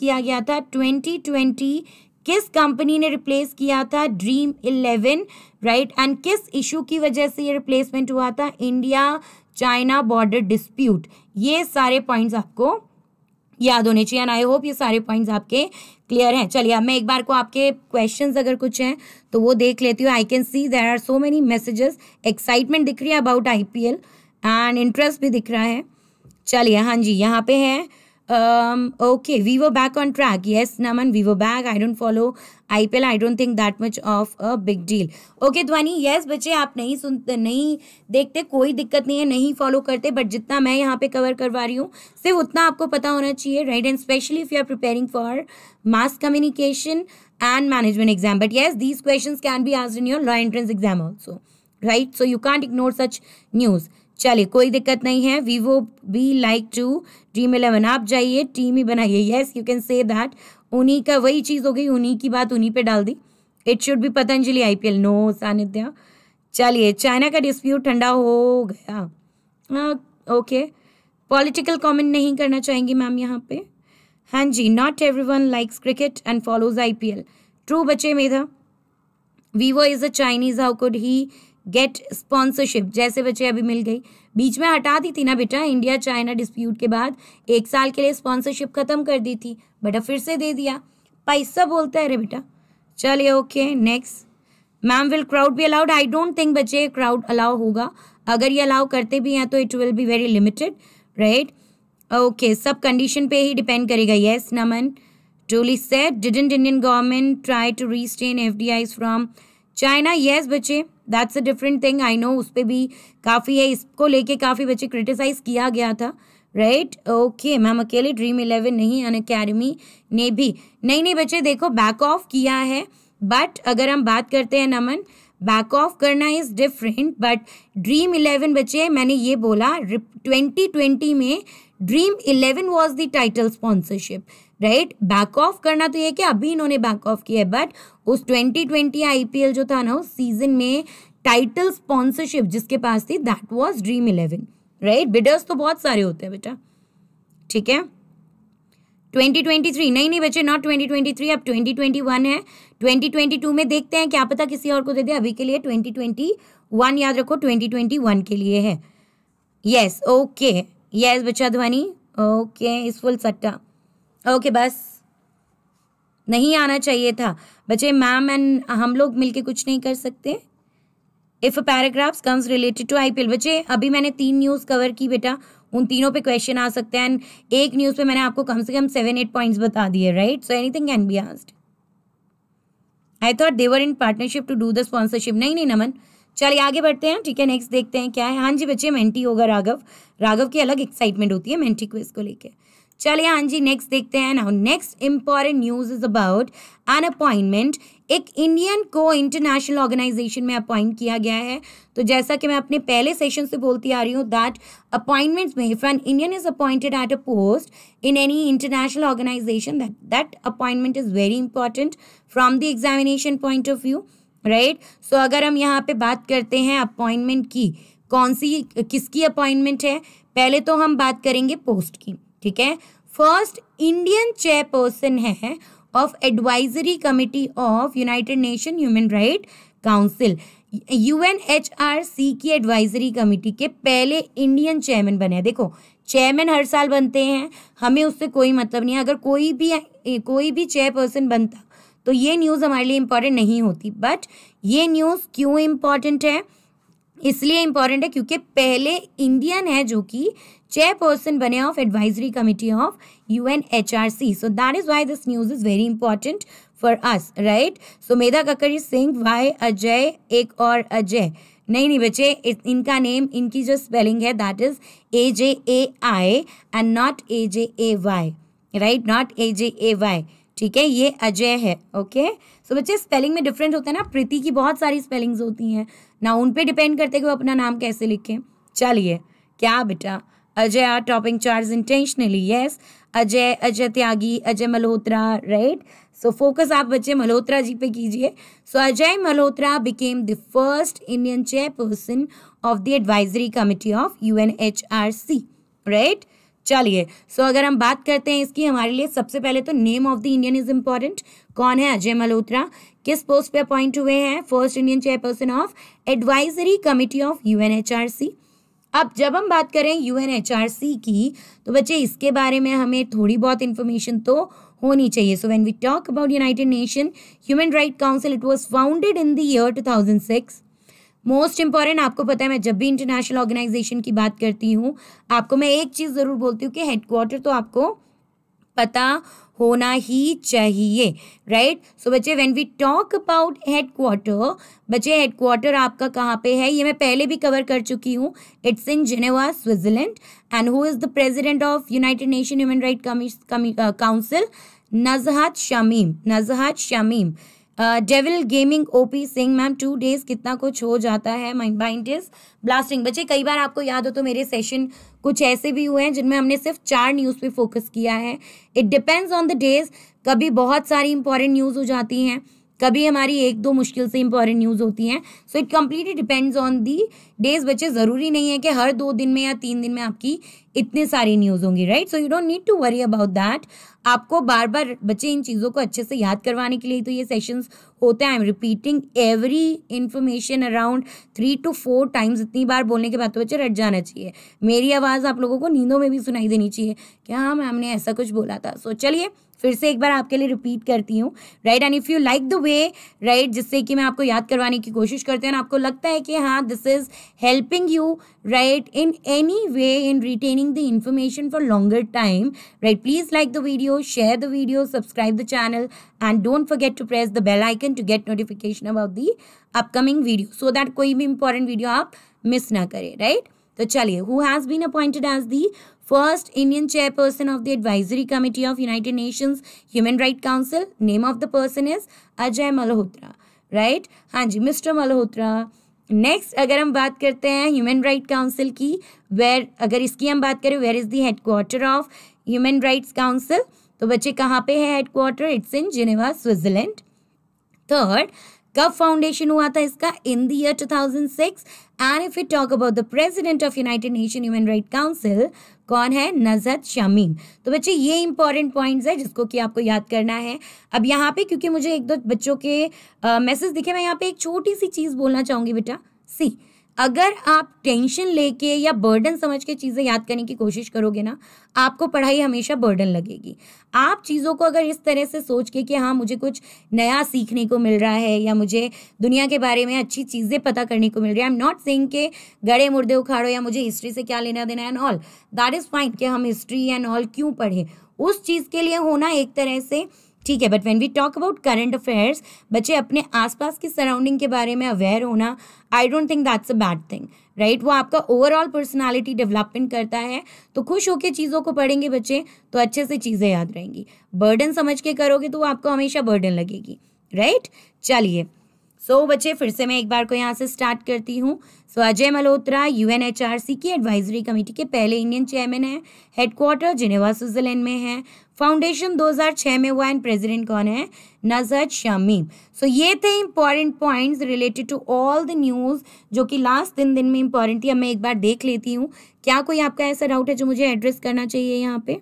किया गया था 2020 किस कंपनी ने रिप्लेस किया था ड्रीम इलेवन राइट एंड किस इशू की वजह से ये रिप्लेसमेंट हुआ था इंडिया चाइना बॉर्डर डिस्प्यूट ये सारे पॉइंट्स आपको याद होने चाहिए एंड आई होप ये सारे पॉइंट्स आपके क्लियर हैं चलिए अब मैं एक बार को आपके क्वेश्चंस अगर कुछ हैं तो वो देख लेती हूँ I can see there are so many messages excitement दिख रही है अबाउट आई एंड इंटरेस्ट भी दिख रहा है चलिए हाँ जी यहाँ पे है Um, okay, we were back on track. Yes, Naman, we were back. I don't follow IPL. I don't think that much of a big deal. Okay, ध्वनि yes बच्चे आप नहीं सुनते नहीं देखते कोई दिक्कत नहीं है नहीं फॉलो करते बट जितना मैं यहाँ पे कवर करवा रही हूँ सिर्फ उतना आपको पता होना चाहिए right and specially if you are preparing for mass communication and management exam but yes these question can be आज in your law entrance exam also right so you can't ignore such news चलिए कोई दिक्कत नहीं है Vivo be like to Dream Eleven आप जाइए टीम ही बनाइए yes you can say that उन्हीं का वही चीज़ हो गई उन्हीं की बात उन्हीं पे डाल दी it should be Patanjali I P L no Sanidhya चलिए चाइना का डिस्प्यूट ठंडा हो गया ओके पॉलिटिकल कमेंट नहीं करना चाहेंगी मैम यहाँ पे हाँ जी not everyone likes cricket and follows I P L true बच्चे Medha Vivo is a Chinese how could he get sponsorship जैसे बच्चे अभी मिल गई बीच में हटा दी थी ना बेटा इंडिया चाइना डिस्प्यूट के बाद एक साल के लिए स्पॉन्सरशिप ख़त्म कर दी थी बेटा फिर से दे दिया पैसा बोलता है रे बेटा चलिए okay next ma'am will crowd भी अलाउड आई डोंट थिंक बच्चे क्राउड अलाउ होगा अगर ये अलाउ करते भी हैं तो it will be very limited right okay सब कंडीशन पे ही डिपेंड करेगा yes Naman truly said didn't Indian government try to restrain F D Is from China yes बच्चे that's a different thing I know उस पर भी काफ़ी है इसको लेके काफ़ी बच्चे क्रिटिसाइज किया गया था राइट ओके मैम अकेले ड्रीम इलेवन नहीं अन अकेडमी ने भी नहीं नहीं बच्चे देखो बैक ऑफ किया है बट अगर हम बात करते हैं नमन बैक ऑफ करना is different but Dream Eleven बच्चे मैंने ये बोला ट्वेंटी ट्वेंटी में Dream Eleven was the title sponsorship right back off करना तो ये कि अभी इन्होंने बैक ऑफ किया है बट उस 2020 आईपीएल जो था ना उस सीजन में टाइटल स्पॉन्सरशिप जिसके पास थी that was Dream Eleven right bidders तो बहुत सारे होते हैं बेटा ठीक है 2023 नहीं नहीं बच्चे नॉट 2023 अब 2021 है 2022 में देखते हैं क्या पता किसी और को दे दे अभी के लिए 2021 याद रखो 2021 के लिए है यस ओके यस बच्चा ध्वनि ओके इस फुल सट्टा ओके बस नहीं आना चाहिए था बच्चे मैम एंड हम लोग मिलके कुछ नहीं कर सकते if a paragraphs comes related to IPL बच्चे अभी मैंने तीन न्यूज़ कवर की बेटा उन तीनों पे क्वेश्चन आ सकते हैं एंड एक न्यूज़ पे मैंने आपको कम से कम सेवन एट पॉइंट्स बता दिए right so anything can be asked I thought they were in partnership to do the sponsorship नहीं नहीं नमन चलिए आगे बढ़ते हैं ठीक है नेक्स्ट देखते हैं क्या है हाँ जी बच्चे मेंटी होगा राघव राघव की अलग एक्साइटमेंट होती है मेंटी क्विज को लेकर चलिए हाँ जी नेक्स्ट देखते हैं ना next important news is about an appointment एक इंडियन को इंटरनेशनल ऑर्गेनाइजेशन में अपॉइंट किया गया है तो जैसा कि मैं अपने पहले सेशन से बोलती आ रही हूँ दैट अपॉइंटमेंट्स में if an Indian is appointed at a post in any international organization that that appointment is very important from the examination point of view right so अगर हम यहाँ पे बात करते हैं अपॉइंटमेंट की कौन सी किसकी अपॉइंटमेंट है पहले तो हम बात करेंगे पोस्ट की ठीक है फर्स्ट इंडियन चेयरपर्सन है of advisory committee of United Nation Human Right Council U N H R C की एडवाइजरी कमेटी के पहले इंडियन चेयरमैन बने हैं देखो चेयरमैन हर साल बनते हैं हमें उससे कोई मतलब नहीं है अगर कोई भी कोई भी चेयरपर्सन बनता तो ये न्यूज़ हमारे लिए इम्पॉर्टेंट नहीं होती बट ये न्यूज़ क्यों इम्पॉर्टेंट है इसलिए इम्पॉर्टेंट है क्योंकि पहले इंडियन है जो कि चेयरपर्सन बने of advisory committee of U N H R C so that is why this news is very important for us right so Medha Kakkar Singh why Ajay एक और अजय नहीं नहीं बच्चे इनका नेम इनकी जो स्पेलिंग है that is A J A I and not A J A Y right not A J A Y ठीक है ये अजय है ओके okay? सो so, बच्चे स्पेलिंग में डिफरेंट होता है ना प्रीति की बहुत सारी स्पेलिंग्स होती हैं ना उन पे डिपेंड करते कि वो अपना नाम कैसे लिखें चलिए क्या बेटा Ajay are topping charge intentionally yes Ajay Ajay Tyagi Ajay Malhotra right so focus आप बच्चे मल्होत्रा जी पे कीजिए so Ajay Malhotra became the first Indian chairperson of the advisory committee of U N H R C right चलिए सो अगर हम बात करते हैं इसकी हमारे लिए सबसे पहले तो name of the Indian is important कौन है अजय मल्होत्रा किस पोस्ट पे अपॉइंट हुए हैं first Indian chairperson of advisory committee of U अब जब हम बात करें यू की तो बच्चे इसके बारे में हमें थोड़ी बहुत इन्फॉर्मेशन तो होनी चाहिए so when we talk about United Nation Human Right Council it was founded in the year 2006 most important आपको पता है मैं जब भी इंटरनेशनल ऑर्गेनाइजेशन की बात करती हूँ आपको मैं एक चीज़ ज़रूर बोलती हूँ कि हेडक्वार्टर तो आपको पता होना ही चाहिए राइट सो बच्चे when we talk about headquarter बच्चे हेडक्वार्टर आपका कहाँ पे है ये मैं पहले भी कवर कर चुकी हूँ it's in Geneva Switzerland and who is the president of United Nation Human Right Council Nazhat Shameem Nazhat Shameem devil gaming OP Singh ma'am two days कितना कुछ हो जाता है माइंड इज ब्लास्टिंग बच्चे कई बार आपको याद हो तो मेरे सेशन कुछ ऐसे भी हुए हैं जिनमें हमने सिर्फ चार न्यूज़ पे फोकस किया है it depends on the days कभी बहुत सारी इंपॉर्टेंट न्यूज़ हो जाती हैं कभी हमारी एक दो मुश्किल से इंपॉर्टेंट न्यूज़ होती हैं so it completely depends on the days बच्चे ज़रूरी नहीं है कि हर दो दिन में या तीन दिन में आपकी इतने सारी न्यूज़ होंगी right so you don't need to worry about that आपको बार बार बच्चे इन चीज़ों को अच्छे से याद करवाने के लिए तो ये सेशंस होते हैं I am repeating every information around three two four times इतनी बार बोलने के बाद तो बच्चे रट जाना चाहिए मेरी आवाज़ आप लोगों को नींदों में भी सुनाई देनी चाहिए कि हाँ मैम ने ऐसा कुछ बोला था सो so, चलिए फिर से एक बार आपके लिए रिपीट करती हूँ right and if you like the way right जिससे कि मैं आपको याद करवाने की कोशिश करती हूँ आपको लगता है कि हाँ this is helping you right in any way in retaining the information for longer time right please like the video share the video subscribe the channel and don't forget to press the bell icon to get notification about the upcoming video so that कोई भी इंपॉर्टेंट वीडियो आप मिस ना करें राइट right? तो चलिए who has been appointed as the First Indian chairperson of the Advisory Committee of United Nations Human right Council. Name of the person is Ajay Malhotra. Right right? हाँ जी मिस्टर मल्होत्रा नेक्स्ट अगर हम बात करते हैं ह्यूमन राइट काउंसिल की वेयर अगर इसकी हम बात करें where is the quarter of Human Rights Council तो बच्चे कहाँ पे है headquarter it's in Geneva Switzerland third कब फाउंडेशन हुआ था इसका in the year 2006 and if you talk about the president of United Nation Human Right Council कौन है नजत शमीम तो बच्चे ये इंपॉर्टेंट पॉइंट्स है जिसको कि आपको याद करना है अब यहाँ पे क्योंकि मुझे एक दो बच्चों के मैसेज दिखे मैं यहाँ पे एक छोटी सी चीज़ बोलना चाहूँगी बेटा सी अगर आप टेंशन लेके या बर्डन समझ के चीज़ें याद करने की कोशिश करोगे ना आपको पढ़ाई हमेशा बर्डन लगेगी आप चीज़ों को अगर इस तरह से सोच के कि हाँ मुझे कुछ नया सीखने को मिल रहा है या मुझे दुनिया के बारे में अच्छी चीज़ें पता करने को मिल रही है आई एम नॉट सेइंग के गड़े मुर्दे उखाड़ो या मुझे हिस्ट्री से क्या लेना देना and all that is fine कि हम हिस्ट्री एंड ऑल क्यों पढ़ें उस चीज़ के लिए होना एक तरह से ठीक है but when we talk about current affairs बच्चे अपने आसपास के सराउंडिंग के बारे में अवेयर होना I don't think that's a bad thing right वो आपका ओवरऑल पर्सनालिटी डेवलपमेंट करता है तो खुश होकर चीज़ों को पढ़ेंगे बच्चे तो अच्छे से चीज़ें याद रहेंगी बर्डन समझ के करोगे तो वो आपको हमेशा बर्डन लगेगी राइट चलिए सो so, बच्चे फिर से मैं एक बार को यहाँ से स्टार्ट करती हूँ so so, Ajay Malhotra UNHRC की एडवाइजरी कमेटी के पहले इंडियन चेयरमैन हैं हेडक्वार्टर जिनेवा स्विट्जरलैंड में है फाउंडेशन 2006 में हुआ एंड प्रेसिडेंट कौन है नजर शमीम सो so, ये थे important points related to all the news जो कि लास्ट तीन दिन में इंपॉर्टेंट थी अब मैं एक बार देख लेती हूँ क्या कोई आपका ऐसा डाउट है जो मुझे एड्रेस करना चाहिए यहाँ पे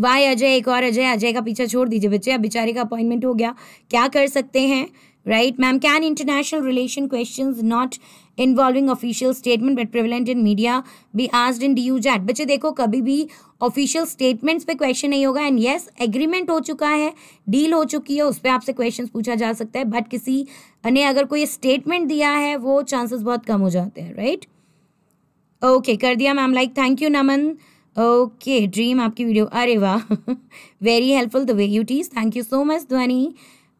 वाई अजय एक और अजय अजय का पीछा छोड़ दीजिए बच्चे अब बेचारे का अपॉइंटमेंट हो गया क्या कर सकते हैं right ma'am can international relation questions not involving official statement but prevalent in media be asked in DU chat बच्चे देखो कभी भी ऑफिशियल स्टेटमेंट्स पे क्वेश्चन नहीं होगा एंड यस एग्रीमेंट हो चुका है डील हो चुकी है उस पर आपसे क्वेश्चन पूछा जा सकता है बट किसी ने अगर कोई स्टेटमेंट दिया है वो चांसेस बहुत कम हो जाते हैं राइट right? ओके okay, कर दिया ma'am like thank you Naman okay dream आपकी वीडियो अरे वाह very helpful the way you teach thank you so much Dhwani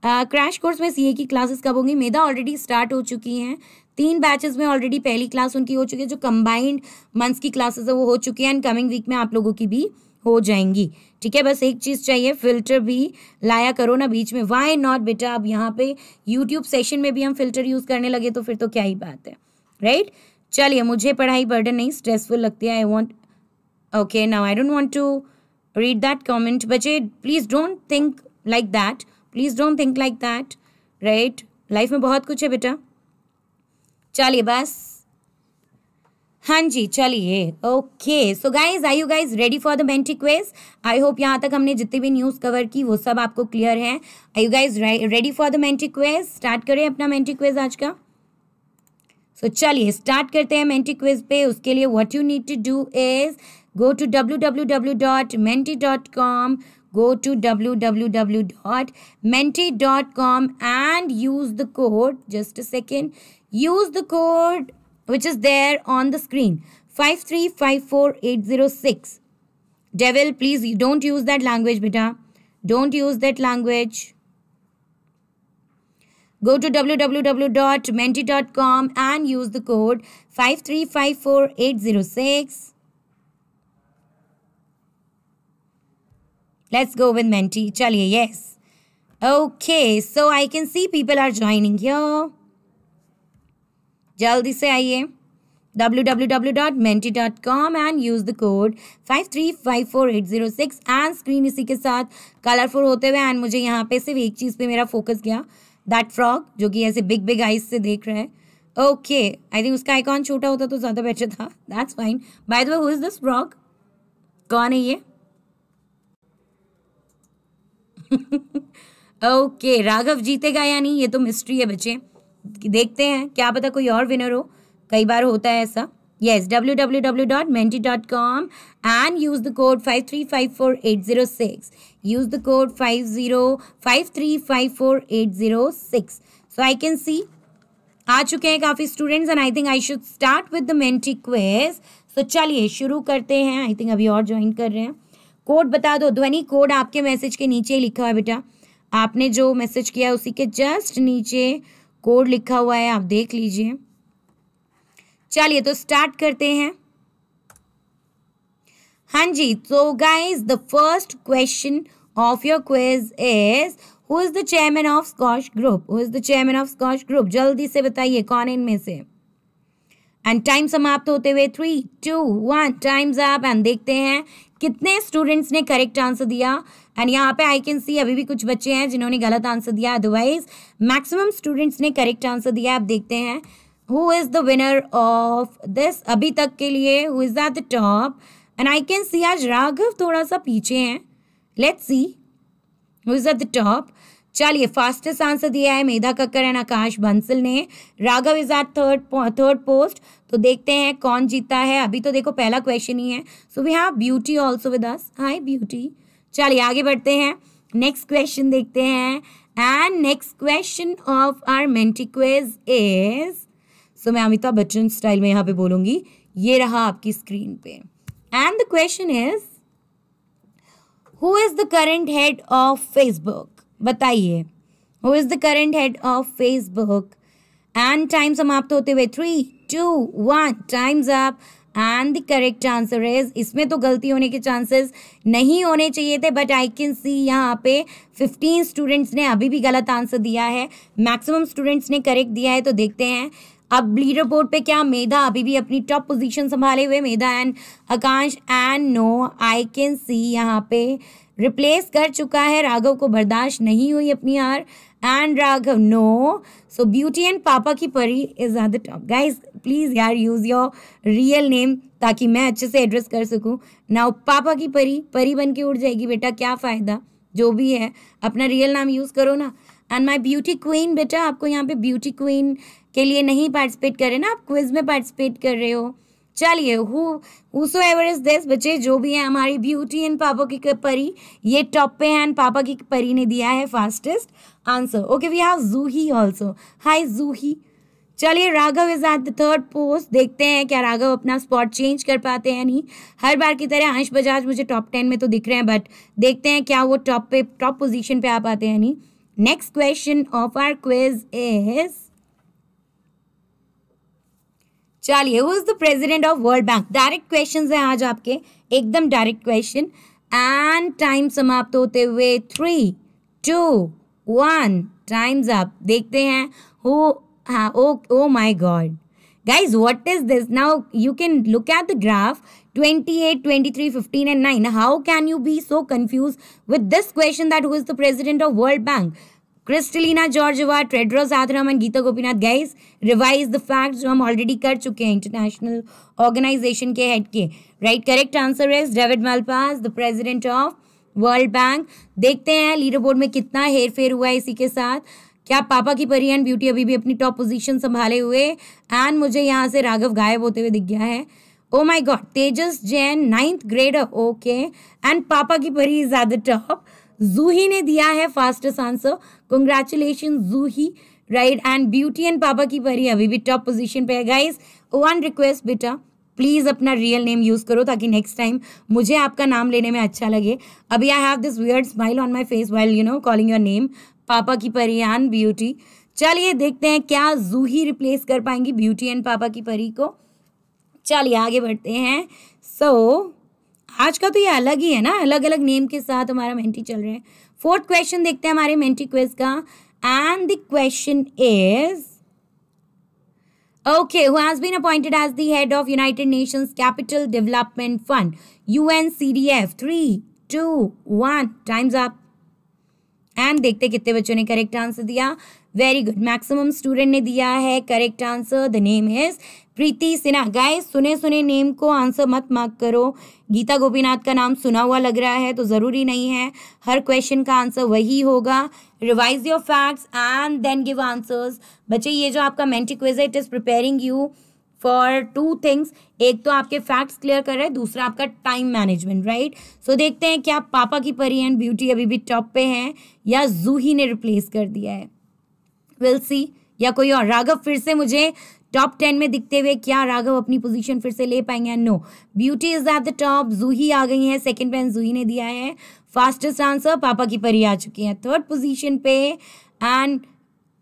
crash course में सीए की क्लासेस कब होंगी मेधा ऑलरेडी स्टार्ट हो चुकी हैं तीन बैचेस में ऑलरेडी पहली क्लास उनकी हो चुकी है जो कंबाइंड मंथ्स की क्लासेस है वो हो चुकी हैं एंड कमिंग वीक में आप लोगों की भी हो जाएंगी ठीक है बस एक चीज़ चाहिए फिल्टर भी लाया करो ना बीच में वाई नॉट बेटा अब यहाँ पे यूट्यूब सेशन में भी हम फिल्टर यूज़ करने लगे तो फिर तो क्या ही बात है राइट चलिए मुझे पढ़ाई बर्डन नहीं स्ट्रेसफुल लगती है I want okay now I don't want to read that comment बचे please don't think like that please don't think like that right life में बहुत कुछ है बेटा चलिए बस हाँ जी चलिए okay so guys I you guys ready for the Menti quiz I hope यहाँ तक हमने जितने भी न्यूज़ कवर की वो सब आपको क्लियर है I you guys ready for the Menti quiz start करें अपना मेंटी क्वेज आज का सो so, चलिए स्टार्ट करते हैं मेंटी क्वेज पे उसके लिए what you need to do is go to W W W dot Menti dot com go to www.menti.com and use the code just a second use the code which is there on the screen 5354806 devil please don't use that language beta don't use that language Go to www.menti.com and use the code 5354806. Let's go with Menti चलिए yes okay so I can see people are joining यो जल्दी से आइए www.menti.com and use the code 5354806 and screen इसी के साथ कलरफुल होते हुए एंड मुझे यहाँ पे सिर्फ एक चीज़ पे मेरा फोकस गया दैट फ्रॉक जो कि ऐसे बिग बिग आइज से देख रहा है ओके आई थिंक उसका आइकॉन छोटा होता तो ज़्यादा बेटर था that's fine by the way who is this frock कौन है ये ओके राघव जीतेगा या नहीं ये तो मिस्ट्री है बच्चे देखते हैं क्या पता कोई और विनर हो कई बार होता है ऐसा yes W W W dot Menti dot com and use the code five three five four eight zero six use the code five zero five three five four eight zero six so I can see आ चुके हैं काफ़ी students and I think I should start with the Menti quiz so चलिए शुरू करते हैं आई थिंक अभी और ज्वाइन कर रहे हैं कोड बता दो ध्वनि कोड आपके मैसेज के नीचे ही लिखा हुआ है बेटा आपने जो मैसेज किया उसी के जस्ट नीचे कोड लिखा हुआ है आप देख लीजिए चलिए तो स्टार्ट करते हैं हाँ जी so guys the first question of your quiz is who is the chairman of Skoch group who is the chairman of Skoch group जल्दी से बताइए कौन इनमें से एंड टाइम समाप्त होते हुए three two one time's up and देखते हैं कितने स्टूडेंट्स ने करेक्ट आंसर दिया एंड यहाँ पे आई कैन सी अभी भी कुछ बच्चे हैं जिन्होंने गलत आंसर दिया अदरवाइज मैक्सिमम स्टूडेंट्स ने करेक्ट आंसर दिया आप देखते हैं who is the winner of this अभी तक के लिए who is at the top and I can see आज राघव थोड़ा सा पीछे हैं let's see who is at the top चलिए फास्टेस्ट आंसर दिया है मेधा कक्कर एंड आकाश बंसल ने Raghav is are third third post तो देखते हैं कौन जीता है अभी तो देखो पहला क्वेश्चन ही है so we have beauty also with us hi beauty चलिए आगे बढ़ते हैं नेक्स्ट क्वेश्चन देखते हैं and next question of our Menti quiz is so मैं अमिताभ बच्चन स्टाइल में यहाँ पे बोलूंगी ये रहा आपकी स्क्रीन पे and the question is who is the current head of Facebook बताइए who is the current head of Facebook and time समाप्त होते हुए three two one times up and the correct answer is इसमें तो गलती होने के चांसेस नहीं होने चाहिए थे बट आई कैन सी यहाँ पे फिफ्टीन स्टूडेंट्स ने अभी भी गलत आंसर दिया है मैक्सिमम स्टूडेंट्स ने करेक्ट दिया है तो देखते हैं अब लीडर बोर्ड पे क्या मेधा अभी भी अपनी टॉप पोजीशन संभाले हुए Medha and Akansh and no I can see यहाँ पे रिप्लेस कर चुका है राघव को बर्दाश्त नहीं हुई अपनी हार and Raghav no so beauty and पापा की परी is on the top guys please यार यूज़ योर रियल नेम ताकि मैं अच्छे से एड्रेस कर सकूँ नाउ पापा की परी परी बन के उड़ जाएगी बेटा क्या फ़ायदा जो भी है अपना रियल नाम यूज़ करो ना एंड माई ब्यूटी क्वीन बेटा आपको यहाँ पे ब्यूटी क्वीन के लिए नहीं पार्टिसिपेट कर रहे ना आप क्विज़ में पार्टिसिपेट कर रहे हो चलिए हु एवर इज दिस बच्चे जो भी है हमारी ब्यूटी एंड पापा की परी ये टॉप पे है एंड पापा की परी ने दिया है fastest answer okay we have Juhi also hi Juhi चलिए Raghav is at the third post देखते हैं क्या राघव अपना स्पॉट चेंज कर पाते हैं नहीं हर बार की तरह आंश बजाज मुझे टॉप टेन में तो दिख रहे हैं बट देखते हैं क्या वो टॉप पे टॉप पोजीशन पे आ पाते हैं नहीं next question of our quiz is चलिए who is the president of World Bank direct question है आज आपके एकदम डायरेक्ट क्वेश्चन एंड टाइम समाप्त होते हुए three two one times up देखते हैं हो हाँ oh oh my god guys what is this now you can look at the graph twenty eight twenty three fifteen and nine how can you be so confuse with this question that who is the president of World Bank Kristalina Georgieva Tedros and Geeta Gopinath guys revise the fact जो हम ऑलरेडी कर चुके हैं इंटरनेशनल ऑर्गेनाइजेशन के हेड के right correct answer is David Malpass the president of World Bank देखते हैं लीडर बोर्ड में कितना हेर फेर हुआ है इसी के साथ क्या पापा की परी एंड ब्यूटी अभी भी अपनी टॉप पोजीशन संभाले हुए एंड मुझे यहाँ से राघव गायब होते हुए दिख गया है oh my god Tejas Jain ninth grade okay and पापा की परी is at the top Juhi ने दिया है fastest answer congratulation Juhi right and beauty and पापा की परी अभी भी टॉप पोजीशन पे है गाइस वन रिक्वेस्ट बेटा प्लीज़ अपना रियल नेम यूज़ करो ताकि नेक्स्ट टाइम मुझे आपका नाम लेने में अच्छा लगे अभी I have this weird smile on my face while you know calling your name पापा की परी एंड ब्यूटी चलिए देखते हैं क्या जूही रिप्लेस कर पाएंगी ब्यूटी एंड पापा की परी को चलिए आगे बढ़ते हैं सो so, आज का तो ये अलग ही है ना अलग अलग नेम के साथ हमारा मेंटी चल रहे हैं फोर्थ क्वेश्चन देखते हैं हमारे मेंटी क्वेज का and the question is okay who has been appointed as the head of United Nations Capital Development Fund UNCDF three two one times up. And देखते कितने बच्चों ने करेक्ट आंसर दिया वेरी गुड मैक्सिमम स्टूडेंट ने दिया है correct answer the name is Preeti Sinha guys सुने सुने नेम को आंसर मत मांग करो गीता गोपीनाथ का नाम सुना हुआ लग रहा है तो ज़रूरी नहीं है हर क्वेश्चन का आंसर वही होगा revise your facts and then give answers बच्चे ये जो आपका Menti quiz it is preparing you for two things एक तो आपके फैक्ट्स क्लियर कर रहे हैं दूसरा आपका टाइम मैनेजमेंट राइट सो देखते हैं क्या पापा की परी एंड ब्यूटी अभी भी टॉप पे हैं या जूही ने रिप्लेस कर दिया है विल we'll सी या कोई और राघव फिर से मुझे टॉप टेन में दिखते हुए क्या राघव अपनी पोजीशन फिर से ले पाएंगे no beauty is at the top Juhi आ गई है सेकंड पॉइंट जूही ने दिया है फास्टेस्ट आंसर पापा की परी आ चुकी है थर्ड पोजीशन पे एंड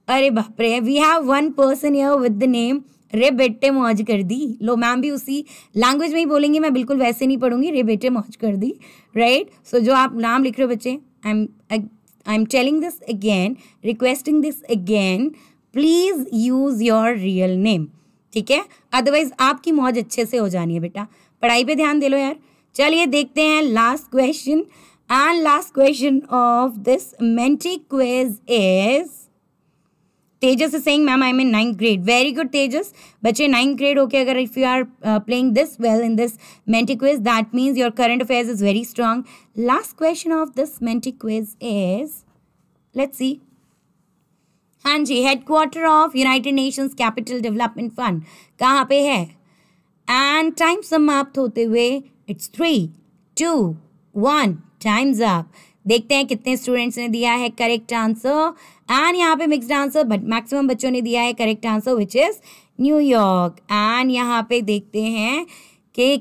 अरे बाप रे वी हैव वन पर्सन यर विद द नेम रे बेटे मौज कर दी लो मैम भी उसी लैंग्वेज में ही बोलेंगी मैं बिल्कुल वैसे नहीं पढ़ूंगी रे बेटे मौज कर दी राइट right? सो so, जो आप नाम लिख रहे हो बच्चे I am I am telling this again requesting this again please use your real name ठीक है अदरवाइज आपकी मौज अच्छे से हो जानी है बेटा पढ़ाई पे ध्यान दे लो यार चलिए देखते हैं last question and last question of this Menti quiz is Tejas is saying ma'am I mean ninth grade very good Tejas बच्चे नाइन्थ ग्रेड होके अगर if you are playing this well in this Menti quiz that means your current affairs is very strong last question of this Menti quiz is let's see हाँ जी headquarter of United Nations Capital Development Fund कहाँ पे है एंड टाइम समाप्त होते हुए it's three two one times up देखते हैं कितने स्टूडेंट्स ने दिया है करेक्ट आंसर एंड यहाँ पे मिक्सड आंसर बट मैक्सिमम बच्चों ने दिया है correct answer which is New York and यहाँ पे देखते हैं कि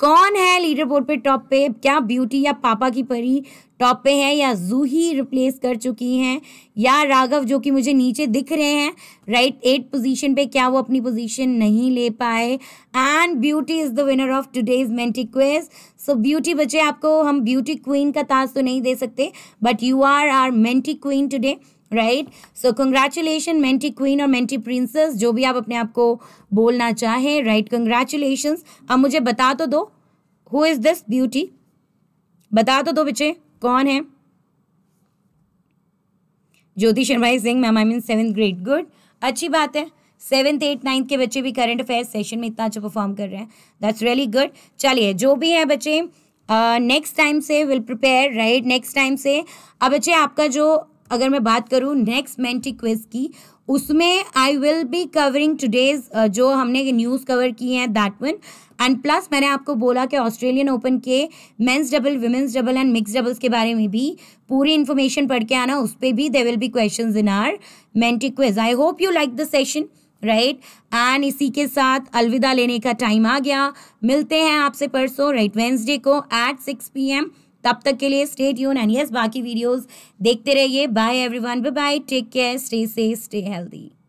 कौन है लीडर बोर्ड पे टॉप पे क्या ब्यूटी या पापा की परी टॉप पे हैं या जूही रिप्लेस कर चुकी हैं या राघव जो कि मुझे नीचे दिख रहे हैं राइट एट पोजीशन पे क्या वो अपनी पोजीशन नहीं ले पाए and beauty is the winner of today's Menti quiz so beauty बच्चे आपको हम ब्यूटी क्वीन का ताज तो नहीं दे सकते but you are are Menti queen today right so congratulation Menti queen और मेंटी प्रिंसेस जो भी आप अपने आप को बोलना चाहें राइट कंग्रेचुलेशन अब मुझे बता तो दो हु इज़ दिस ब्यूटी बता तो दो बच्चे कौन है Jyoti Sharma Singh ma'am I mean seven grade good अच्छी बात है सेवन्थ एट नाइन्थ के बच्चे भी करंट अफेयर सेशन में इतना अच्छा परफॉर्म कर रहे हैं दैट्स रियली गुड चलिए जो भी है बच्चे नेक्स्ट uh, टाइम से will prepare right next time से अब बच्चे आपका जो अगर मैं बात करूँ नेक्स्ट मेंटी क्विज की उसमें I will be covering today's जो हमने न्यूज़ कवर की हैं दैट वन एंड प्लस मैंने आपको बोला कि ऑस्ट्रेलियन ओपन के men's double women's double and mix doubles के बारे में भी पूरी इन्फॉर्मेशन पढ़ के आना उस पर भी they will be question in our Menti quiz I hope you like the session right and इसी के साथ अलविदा लेने का टाइम आ गया मिलते हैं आपसे परसों राइट वेंसडे को एट सिक्स पी एम तब तक के लिए स्टे ट्यून एंड यस बाकी वीडियोस देखते रहिए bye everyone bye bye take care stay safe stay healthy